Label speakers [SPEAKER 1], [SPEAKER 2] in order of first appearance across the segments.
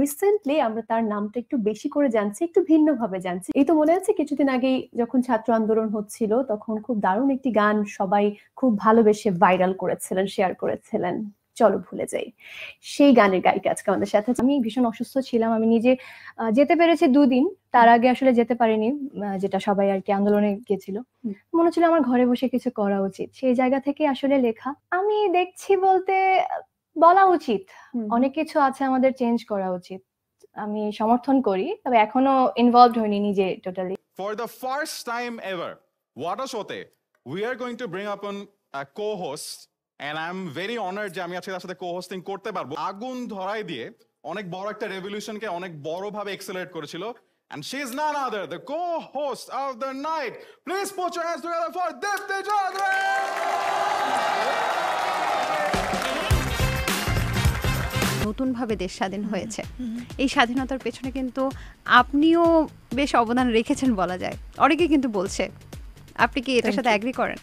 [SPEAKER 1] Recently আমরা তার নামটা একটু বেশি করে জানছি একটু ভিন্নভাবে জানছি এই তো মনে আছে কিছুদিন আগেই যখন ছাত্র আন্দোলন হচ্ছিল তখন খুব দারুণ একটি গান সবাই খুব ভালোবেসে ভাইরাল করেছিলেন শেয়ার করেছিলেন চলো ভুলে যাই সেই গানের গায়িকা আজকে আমাদের সাথে আমি ভীষণ অসুস্থ ছিলাম আমি নিজে যেতে পেরেছি দুদিন তার আগে আসলে যেতে পারিনি যেটা সবাই আর কি আন্দোলনে গিয়েছিল মনে হচ্ছিল আমার ঘরে বসে কিছু করা উচিত সেই জায়গা থেকে আসলে লেখা আমি দেখছি বলতে বলা উচিত অনেক কিছু আছে আমাদের চেঞ্জ করা উচিত আমি সমর্থন করি তবে এখনো ইনভলভ হইনি নিজে totally
[SPEAKER 2] for the first time ever ওয়াটার শোতে we are going to bring up on co host and I am very honoured যে আমি আজকে তার সাথে কো হোস্টিং করতে পারবো আগুন ধরাই দিয়ে অনেক বড় একটা রেভলিউশনকে অনেক বড় ভাবে এক্সেলারেট করেছিল And she's none other, the co-host of the night. Please put your hands together for Dipti Chaudhary!
[SPEAKER 1] নতুনভাবে দেশ স্বাধীন হয়েছে এই স্বাধীনতার পেছনে কিন্তু আপনিও বেশ অবদান রেখেছেন বলা যায় অনেকে কিন্তু বলছে আপনি কি এটার সাথে অ্যাগ্রি করেন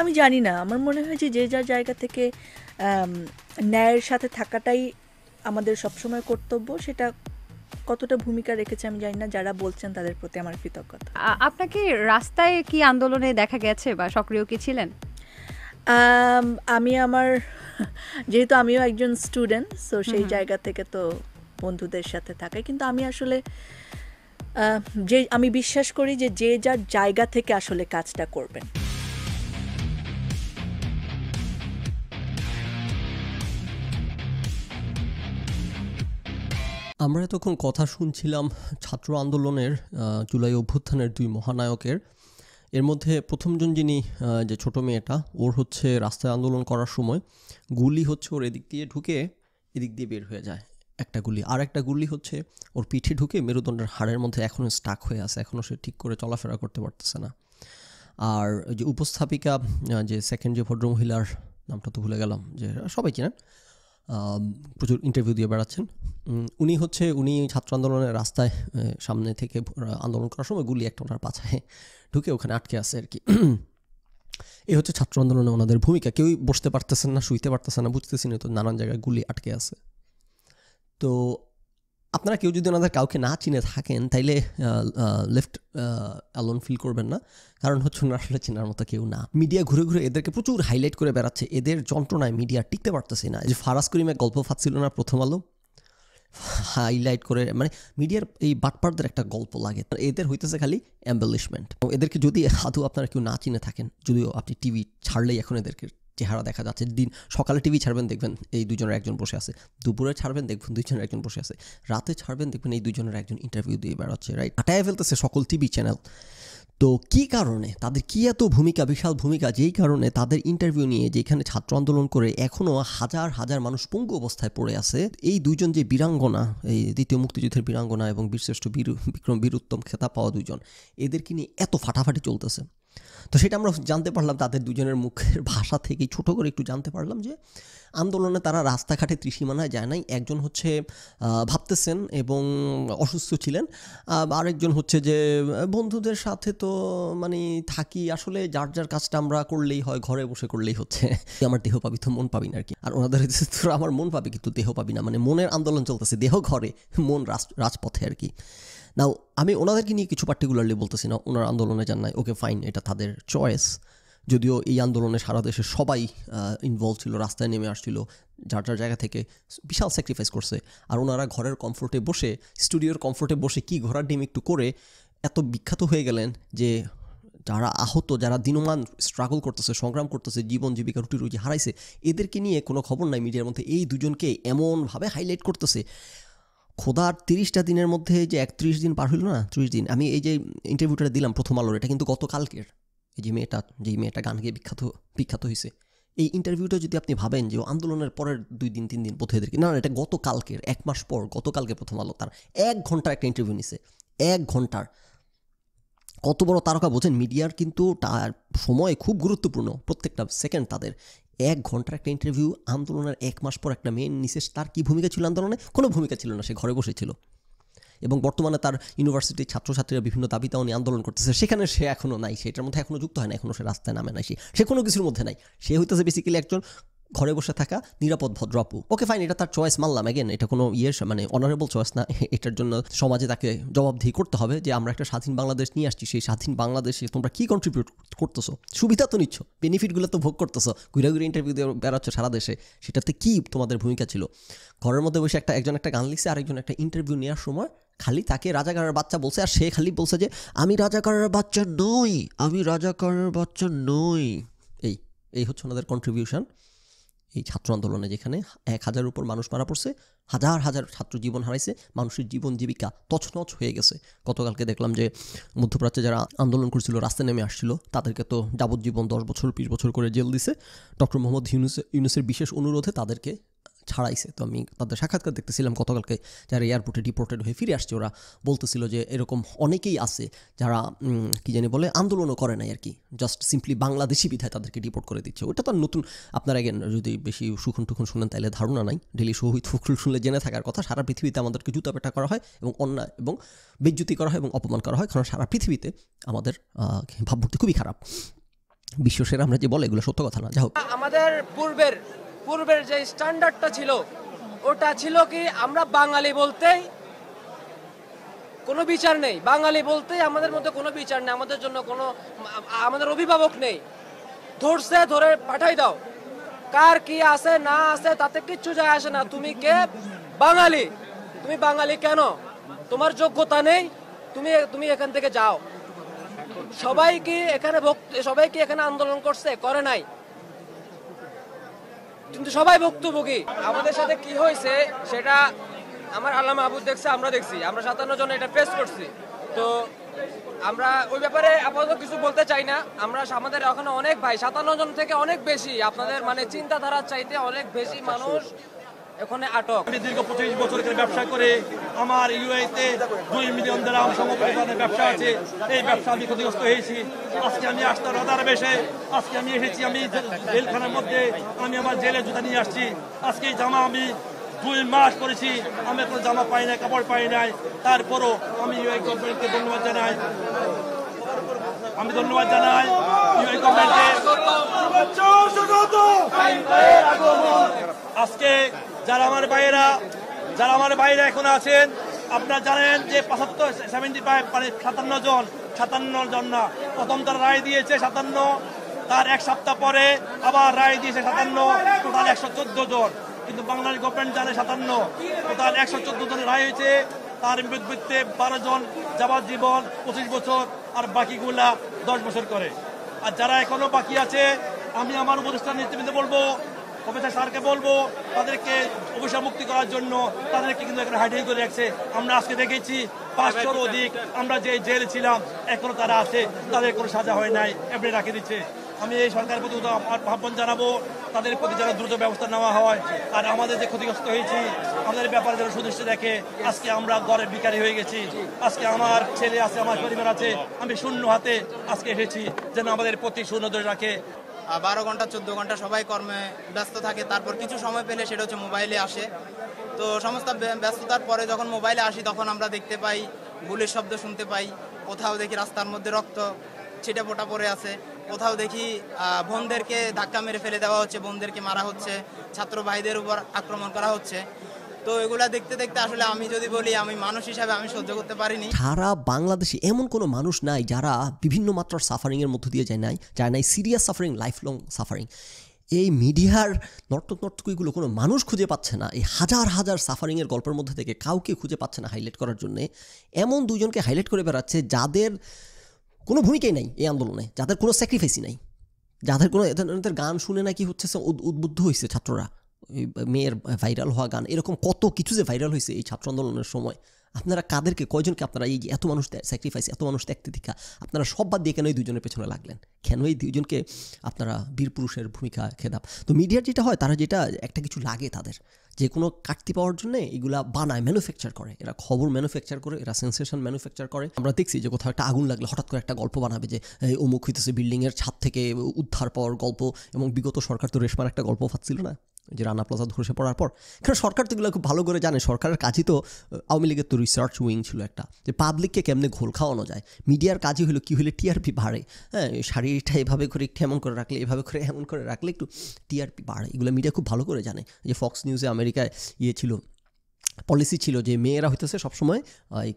[SPEAKER 1] আমি জানি না আমার মনে হয় যে যে যার জায়গা থেকে ন্যায়ের সাথে থাকাটাই আমাদের সবসময় কর্তব্য সেটা কতটা ভূমিকা রেখেছে আমি জানি না যারা বলছেন তাদের প্রতি আমার কৃতজ্ঞতা আপনাকে রাস্তায় কি আন্দোলনে দেখা গেছে বা সক্রিয় কি ছিলেন আমি আমার যেহেতু আমিও একজন স্টুডেন্ট সো সেই জায়গা থেকে তো বন্ধুদের সাথে থাকে কিন্তু আমি আসলে যে আমি বিশ্বাস করি যে যে যার জায়গা থেকে আসলে কাজটা করবেন
[SPEAKER 2] আমরা এতক্ষণ কথা শুনছিলাম ছাত্র আন্দোলনের জুলাই অভ্যুত্থানের দুই মহানায়কের এর মধ্যে প্রথমজন যিনি যে ছোট মেয়েটা ওর হচ্ছে রাস্তায় আন্দোলন করার সময় গুলি হচ্ছে ওর এদিক দিয়ে ঢুকে এদিক দিয়ে বের হয়ে যায় একটা গুলি আর একটা গুলি হচ্ছে ওর পিঠে ঢুকে মেরুদণ্ডের হাড়ের মধ্যে এখনও স্টাক হয়ে আছে এখনও সে ঠিক করে চলাফেরা করতে পারতেছে না আর যে উপস্থাপিকা যে সেকেন্ড যে ভদ্রমহিলার নামটা তো ভুলে গেলাম যে সবাই চেনেন প্রচুর ইন্টারভিউ দিয়ে বেড়াচ্ছেন উনি হচ্ছে উনি ছাত্র আন্দোলনের রাস্তায় সামনে থেকে আন্দোলন করার সময় গুলি একটা ওনার পাছায় ঢুকে ওখানে আটকে আছে আর কি এই হচ্ছে ছাত্র আন্দোলনে ওনাদের ভূমিকা কেউই বসতে পারতেছেন না শুইতে পারতেছেন না বুঝতেছি না তো নানান জায়গায় গুলি আটকে আছে তো আপনারা কেউ যদি ওনাদের কাউকে না চিনে থাকেন তাইলে লেফট অ্যালোন ফিল করবেন না কারণ হচ্ছে ওনারা আসলে চেনার মতো কেউ না মিডিয়া ঘুরে ঘুরে এদেরকে প্রচুর হাইলাইট করে বেড়াচ্ছে এদের যন্ত্রণায় মিডিয়া টিকতে পারতেছে না যে ফারাজ করিমের গল্প ফাঁসছিল না প্রথম আলো হাইলাইট করে মানে মিডিয়ার এই বাটপারদের একটা গল্প লাগে এদের হইতেছে খালি অ্যাম্বলিশমেন্ট এদেরকে যদি আদৌ আপনারা কেউ না চিনে থাকেন যদিও আপনি টিভি ছাড়লেই এখন এদেরকে চেহারা দেখা যাচ্ছে দিন সকালে টিভি ছাড়বেন দেখবেন এই দুজনের একজন বসে আছে দুপুরে ছাড়বেন দেখবেন দুজনের একজন বসে আছে রাতে ছাড়বেন দেখবেন এই দুজনের একজন ইন্টারভিউ দিয়ে বেড়াচ্ছে রাইট আটায় ফেলতেছে সকল টিভি চ্যানেল তো কি কারণে তাদের কি এত ভূমিকা বিশাল ভূমিকা যেই কারণে তাদের ইন্টারভিউ নিয়ে যেখানে ছাত্র আন্দোলন করে এখনও হাজার হাজার মানুষ পঙ্গু অবস্থায় পড়ে আছে এই দুজন যে বীরাঙ্গনা এই দ্বিতীয় মুক্তিযুদ্ধের বীরাঙ্গনা এবং বীরশ্রেষ্ঠ বীর বিক্রম বীর উত্তম খেতা পাওয়া দুজন এদেরকে নিয়ে এত ফাটাফাটি চলতেছে তো সেটা আমরা জানতে পারলাম তাদের দুজনের মুখের ভাষা থেকেই ছোট করে একটু জানতে পারলাম যে আন্দোলনে তারা রাস্তাঘাটে ত্রিসীমানায় যায় নাই একজন হচ্ছে ভাবতেছেন এবং অসুস্থ ছিলেন আরেকজন হচ্ছে যে বন্ধুদের সাথে তো মানে থাকি আসলে যার যার কাজটা আমরা করলেই হয় ঘরে বসে করলেই হচ্ছে আমার দেহ পাবি তো মন পাবি না আর কি আর ওনাদের তো আমার মন পাবে কিন্তু দেহ পাবি না মানে মনের আন্দোলন চলতেছে দেহ ঘরে মন রাজপথে আর কি নাও আমি ওনাদেরকে নিয়ে কিছু পার্টিকুলারলি বলতেছি না ওনার আন্দোলনে যান নাই ওকে ফাইন এটা তাদের চয়েস যদিও এই আন্দোলনে সারা দেশে সবাই ইনভলভ ছিল রাস্তায় নেমে আসছিল যার যার জায়গা থেকে বিশাল স্যাক্রিফাইস করছে আর ওনারা ঘরের কমফোর্টে বসে স্টুডিওর কমফোর্টে বসে কি ঘোরার ডিম একটু করে এত বিখ্যাত হয়ে গেলেন যে যারা আহত যারা দিনমান স্ট্রাগল করতেছে সংগ্রাম করতেছে জীবন জীবিকা রুটি রুজি হারাইছে এদেরকে নিয়ে কোনো খবর নাই মিডিয়ার মধ্যে এই দুজনকে এমনভাবে হাইলাইট করতেছে খোদার তিরিশটা দিনের মধ্যে যে একত্রিশ দিন পার হইল না ত্রিশ দিন আমি এই যে ইন্টারভিউটা দিলাম প্রথম আলোর এটা কিন্তু গতকালকের এই যে মেয়েটা যেই মেয়েটা গান গিয়ে বিখ্যাত বিখ্যাত হয়েছে এই ইন্টারভিউটা যদি আপনি ভাবেন যে আন্দোলনের পরের দুই দিন তিন দিন বোধহয় এদেরকে না এটা গতকালকের এক মাস পর গতকালকে প্রথম আলো তার এক ঘন্টার একটা ইন্টারভিউ নিছে এক ঘন্টার কত বড় তারকা বোঝেন মিডিয়ার কিন্তু তার সময় খুব গুরুত্বপূর্ণ প্রত্যেকটা সেকেন্ড তাদের এক ঘন্টার একটা ইন্টারভিউ আন্দোলনের এক মাস পর একটা মেয়ে নিশেষ তার কী ভূমিকা ছিল আন্দোলনে কোনো ভূমিকা ছিল না সে ঘরে বসেছিল এবং বর্তমানে তার ইউনিভার্সিটির ছাত্রছাত্রীরা বিভিন্ন দাবিতা উনি আন্দোলন করতেছে সেখানে সে এখনও নাই সেটার মধ্যে এখনও যুক্ত হয় না এখনও সে রাস্তায় নামে নাই সে সে কোনো কিছুর মধ্যে নাই সে হইতেছে বেসিক্যালি একজন ঘরে বসে থাকা নিরাপদ ভদ্র আপু ওকে ফাইন এটা তার চয়েস মানলাম এগেন এটা কোনো ইয়ের মানে অনারেবল চয়েস না এটার জন্য সমাজে তাকে জবাবদিহি করতে হবে যে আমরা একটা স্বাধীন বাংলাদেশ নিয়ে আসছি সেই স্বাধীন বাংলাদেশে তোমরা কি কন্ট্রিবিউট করতেছো সুবিধা তো নিচ্ছ বেনিফিটগুলো তো ভোগ করতেছো ঘুরে ঘুরে ইন্টারভিউ দিয়ে বেড়াচ্ছ সারা দেশে সেটাতে কি তোমাদের ভূমিকা ছিল ঘরের মধ্যে বসে একটা একজন একটা গান লিখছে আরেকজন একটা ইন্টারভিউ নেওয়ার সময় খালি তাকে রাজাকারের বাচ্চা বলছে আর সে খালি বলছে যে আমি রাজাকারের বাচ্চা নই আমি রাজাকারের বাচ্চা নই এই এই হচ্ছে ওনাদের কন্ট্রিবিউশন এই ছাত্র আন্দোলনে যেখানে এক হাজারের উপর মানুষ মারা পড়ছে হাজার হাজার ছাত্র জীবন হারাইছে মানুষের জীবন জীবিকা তছনছ হয়ে গেছে গতকালকে দেখলাম যে মধ্যপ্রাচ্যে যারা আন্দোলন করছিল রাস্তায় নেমে আসছিল তাদেরকে তো যাবজ্জীবন দশ বছর বিশ বছর করে জেল দিছে ডক্টর মোহাম্মদ ইউনুস ইউনুসের বিশেষ অনুরোধে তাদেরকে ছাড়াইছে তো আমি তাদের সাক্ষাৎকার দেখতেছিলাম গতকালকে যারা এয়ারপোর্টে ডিপোর্টেড হয়ে ফিরে আসছে ওরা বলতেছিল যে এরকম অনেকেই আছে যারা কি জানি বলে আন্দোলনও করে নাই আর কি জাস্ট সিম্পলি বাংলাদেশি বিধায় তাদেরকে ডিপোর্ট করে দিচ্ছে ওটা তো নতুন আপনারা এগেন যদি বেশি সুখন টুখুন শুনেন তাহলে ধারণা নাই ডেলি শহীদ ফখরুল শুনলে জেনে থাকার কথা সারা পৃথিবীতে আমাদেরকে জুতা পেটা করা হয় এবং অন্যায় এবং বিদ্যুতি করা হয় এবং অপমান করা হয় কারণ সারা পৃথিবীতে আমাদের ভাবমূর্তি খুবই খারাপ বিশ্বসের আমরা যে বলে এগুলো সত্য কথা না যাই হোক আমাদের পূর্বের পূর্বের যে স্ট্যান্ডার্ডটা ছিল ওটা ছিল কি আমরা বাঙালি বলতেই কোনো বিচার নেই বাঙালি বলতেই আমাদের মধ্যে কোনো বিচার নেই আমাদের জন্য কোনো আমাদের অভিভাবক নেই ধরছে ধরে পাঠাই দাও কার কি আছে না আছে তাতে কিচ্ছু যায় আসে না তুমি কে বাঙালি তুমি বাঙালি কেন তোমার যোগ্যতা নেই তুমি তুমি এখান থেকে যাও সবাই কি এখানে সবাই কি এখানে আন্দোলন করছে করে নাই কিন্তু সবাই ভুক্তভোগী আমাদের সাথে কি হয়েছে সেটা আমার আল্লাহ মাহবুদ দেখছে আমরা দেখছি আমরা সাতান্ন জন এটা ফেস করছি তো আমরা ওই ব্যাপারে আপাতত কিছু বলতে চাই না আমরা আমাদের এখনো অনেক ভাই সাতান্ন জন থেকে অনেক বেশি আপনাদের মানে চিন্তাধারার চাইতে অনেক বেশি আচ্ছা, মানুষ
[SPEAKER 1] এখানে আটক আমি দীর্ঘ পঁচিশ বছর এখানে ব্যবসা করে আমার ইউআইতে দুই মিলিয়ন দেড়াম সংগঠনের ব্যবসা আছে এই ব্যবসা আমি ক্ষতিগ্রস্ত হয়েছি আজকে আমি আসতার রাদার বেশে আজকে আমি এসেছি আমি জেলখানার মধ্যে আমি আমার জেলে জুতা নিয়ে আসছি আজকে জামা আমি দুই মাস করেছি আমি কোনো জামা পাই নাই কাপড় পাই নাই তারপরও আমি ইউআই গভর্নমেন্টকে ধন্যবাদ জানাই আমি ধন্যবাদ জানাই ইউআই গভর্নমেন্টকে আজকে যারা আমার ভাইয়েরা যারা আমার ভাইয়েরা এখন আছেন আপনারা জানেন যে পঁচাত্তর সেভেন্টি ফাইভ মানে সাতান্ন জন সাতান্ন জন না প্রথম তারা রায় দিয়েছে সাতান্ন তার এক সপ্তাহ পরে আবার রায় দিয়েছে সাতান্ন টোটাল একশো চোদ্দ জন কিন্তু বাংলাদেশ গভর্নমেন্ট জানে সাতান্ন টোটাল একশো চোদ্দ জনের রায় হয়েছে তার বিদ্যুতে বারো জন যাবার জীবন পঁচিশ বছর আর বাকিগুলা দশ বছর করে আর যারা এখনো বাকি আছে আমি আমার উপদেষ্টা নেতৃবৃন্দ বলবো প্রফেসর স্যারকে বলবো তাদেরকে অবসর মুক্তি করার জন্য তাদেরকে কিন্তু এখানে হাইডিং করে রাখছে আমরা আজকে দেখেছি পাঁচশোর অধিক আমরা যে জেল ছিলাম এখনো তারা আছে তাদের কোনো সাজা হয় নাই এমনি রাখে দিচ্ছে আমি এই সরকারের প্রতি আহ্বান জানাবো তাদের প্রতি যেন দ্রুত ব্যবস্থা নেওয়া হয় আর আমাদের যে ক্ষতিগ্রস্ত হয়েছি আমাদের ব্যাপারে যেন সুদৃষ্ট দেখে আজকে আমরা গড়ের বিকারী হয়ে গেছি আজকে আমার ছেলে আছে আমার পরিবার আছে আমি শূন্য হাতে আজকে এসেছি যেন আমাদের প্রতি শূন্য ধরে রাখে বারো ঘন্টা চোদ্দ ঘন্টা সবাই কর্মে ব্যস্ত থাকে তারপর কিছু সময় পেলে সেটা হচ্ছে মোবাইলে আসে তো সমস্ত ব্যস্ততার পরে যখন মোবাইলে আসি তখন আমরা দেখতে পাই গুলির শব্দ শুনতে পাই কোথাও দেখি রাস্তার মধ্যে রক্ত ছিটে পোটা পড়ে আছে কোথাও দেখি বোনদেরকে ধাক্কা মেরে ফেলে দেওয়া হচ্ছে বোনদেরকে মারা হচ্ছে ছাত্র ভাইদের উপর আক্রমণ করা হচ্ছে তো এগুলা দেখতে দেখতে আসলে আমি যদি বলি আমি মানুষ হিসাবে আমি সহ্য করতে পারিনি
[SPEAKER 2] সারা বাংলাদেশে এমন কোনো মানুষ নাই যারা বিভিন্ন মাত্রার সাফারিংয়ের মধ্য দিয়ে যায় নাই যায় নাই serious suffering life long suffering এই মিডিয়ার নর্তক নর্তকীগুলো কোনো মানুষ খুঁজে পাচ্ছে না এই হাজার হাজার সাফারিংয়ের গল্পের মধ্যে থেকে কাউকে খুঁজে পাচ্ছে না হাইলাইট করার জন্যে এমন দুজনকে হাইলাইট করে বেড়াচ্ছে যাদের কোনো ভূমিকাই নাই এই আন্দোলনে যাদের কোনো স্যাক্রিফাইসই নাই যাদের কোনো এদের গান শুনে নাকি হচ্ছে উদ্বুদ্ধ হয়েছে ছাত্ররা মেয়ের ভাইরাল হওয়া গান এরকম কত কিছু যে ভাইরাল হয়েছে এই ছাত্র আন্দোলনের সময় আপনারা কাদেরকে কয়জনকে আপনারা এই এত মানুষ স্যাক্রিফাইস এত মানুষ ত্যাগতে দেখা আপনারা সব বাদ দিয়ে কেন এই দুজনের পেছনে লাগলেন কেন এই দুজনকে আপনারা বীর পুরুষের ভূমিকা খেদাব তো মিডিয়ার যেটা হয় তারা যেটা একটা কিছু লাগে তাদের যে কোনো কাটতি পাওয়ার জন্য এগুলা বানায় ম্যানুফ্যাকচার করে এরা খবর ম্যানুফ্যাকচার করে এরা সেন্সেশন ম্যানুফ্যাকচার করে আমরা দেখছি যে কোথাও একটা আগুন লাগলে হঠাৎ করে একটা গল্প বানাবে যে অমুক হইতেছে বিল্ডিংয়ের ছাদ থেকে উদ্ধার পাওয়ার গল্প এবং বিগত সরকার তো রেশমার একটা গল্প ফাঁচ্ছিল না যে রানা প্লাজা ধসে পড়ার পর কারণ সরকার তো এগুলো খুব ভালো করে জানে সরকারের কাজই তো আওয়ামী লীগের তো রিসার্চ উইং ছিল একটা যে পাবলিককে কেমনে ঘোল খাওয়ানো যায় মিডিয়ার কাজই হলো কী হলে টিআরপি বাড়ে হ্যাঁ শাড়িটা এভাবে করে একটু এমন করে রাখলে এভাবে করে এমন করে রাখলে একটু টিআরপি বাড়ে এগুলো মিডিয়া খুব ভালো করে জানে যে ফক্স নিউজে আমেরিকায় ইয়ে ছিল পলিসি ছিল যে মেয়েরা হইতেছে সবসময়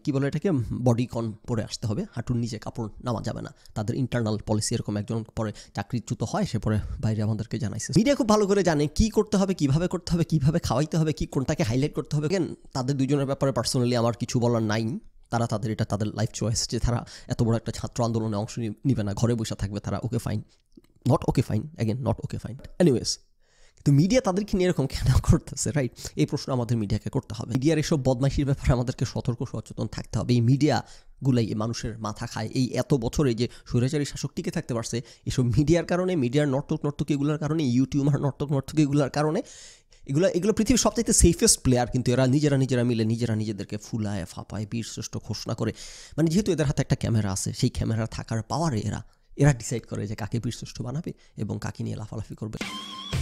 [SPEAKER 2] কী বলে এটাকে বডি কন পরে আসতে হবে হাঁটুর নিচে কাপড় নামা যাবে না তাদের ইন্টারনাল পলিসি এরকম একজন পরে চাকরিচ্যুত হয় সে পরে বাইরে আমাদেরকে জানাইছে মিডিয়া খুব ভালো করে জানে কি করতে হবে কিভাবে করতে হবে কিভাবে খাওয়াইতে হবে কি কোনটাকে হাইলাইট করতে হবে কেন তাদের দুজনের ব্যাপারে পার্সোনালি আমার কিছু বলার নাই তারা তাদের এটা তাদের লাইফ চয়েস যে তারা এত বড় একটা ছাত্র আন্দোলনে অংশ নিবে না ঘরে বসে থাকবে তারা okay fine not okay fine again not okay fine anyways কিন্তু মিডিয়া তাদেরকে নিয়ে এরকম কেন করতেছে রাইট এই প্রশ্ন আমাদের মিডিয়াকে করতে হবে মিডিয়ার এসব বদমাইশির ব্যাপারে আমাদেরকে সতর্ক সচেতন থাকতে হবে এই মিডিয়া গুলাই মানুষের মাথা খায় এই এত বছরে যে স্বৈরাচারী শাসক টিকে থাকতে পারছে এসব মিডিয়ার কারণে মিডিয়ার নর্তক নর্তকীগুলোর কারণে ইউটিউবার নর্তক নর্তকীগুলোর কারণে এগুলো এগুলো পৃথিবীর সবচাইতে সেফেস্ট প্লেয়ার কিন্তু এরা নিজেরা নিজেরা মিলে নিজেরা নিজেদেরকে ফুলায় বীর বীরশ্রেষ্ঠ ঘোষণা করে মানে যেহেতু এদের হাতে একটা ক্যামেরা আছে সেই ক্যামেরা থাকার পাওয়ারে এরা এরা ডিসাইড করে যে কাকে বীরশ্রেষ্ঠ বানাবে এবং কাকে নিয়ে লাফালাফি করবে